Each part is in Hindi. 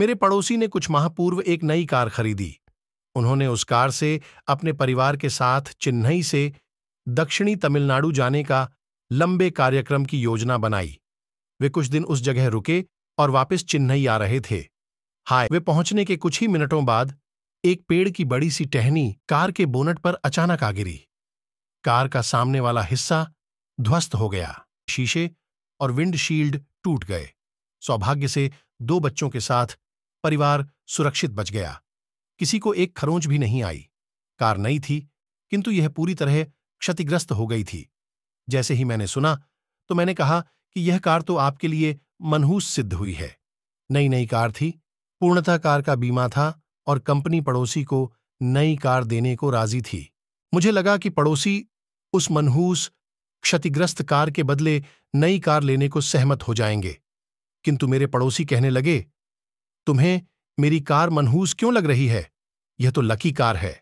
मेरे पड़ोसी ने कुछ माह पूर्व एक नई कार खरीदी उन्होंने उस कार से अपने परिवार के साथ चेन्नई से दक्षिणी तमिलनाडु जाने का लंबे कार्यक्रम की योजना बनाई वे कुछ दिन उस जगह रुके और वापस चेन्नई आ रहे थे हाय वे पहुंचने के कुछ ही मिनटों बाद एक पेड़ की बड़ी सी टहनी कार के बोनट पर अचानक आ गिरी कार का सामने वाला हिस्सा ध्वस्त हो गया शीशे और विंडशील्ड टूट गए सौभाग्य से दो बच्चों के साथ परिवार सुरक्षित बच गया किसी को एक खरोंच भी नहीं आई कार नई थी किंतु यह पूरी तरह क्षतिग्रस्त हो गई थी जैसे ही मैंने सुना तो मैंने कहा कि यह कार तो आपके लिए मनहूस सिद्ध हुई है नई नई कार थी पूर्णतः कार का बीमा था और कंपनी पड़ोसी को नई कार देने को राजी थी मुझे लगा कि पड़ोसी उस मनहूस क्षतिग्रस्त कार के बदले नई कार लेने को सहमत हो जाएंगे किंतु मेरे पड़ोसी कहने लगे तुम्हें मेरी कार मनहूस क्यों लग रही है यह तो लकी कार है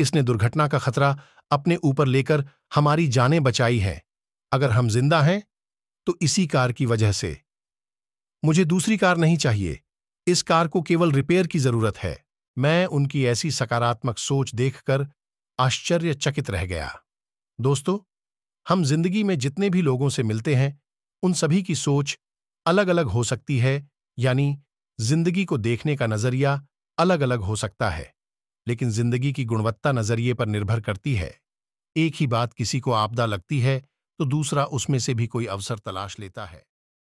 इसने दुर्घटना का खतरा अपने ऊपर लेकर हमारी जानें बचाई हैं अगर हम जिंदा हैं तो इसी कार की वजह से मुझे दूसरी कार नहीं चाहिए इस कार को केवल रिपेयर की जरूरत है मैं उनकी ऐसी सकारात्मक सोच देखकर आश्चर्यचकित रह गया दोस्तों हम जिंदगी में जितने भी लोगों से मिलते हैं उन सभी की सोच अलग अलग हो सकती है यानी जिंदगी को देखने का नजरिया अलग अलग हो सकता है लेकिन जिंदगी की गुणवत्ता नजरिए पर निर्भर करती है एक ही बात किसी को आपदा लगती है तो दूसरा उसमें से भी कोई अवसर तलाश लेता है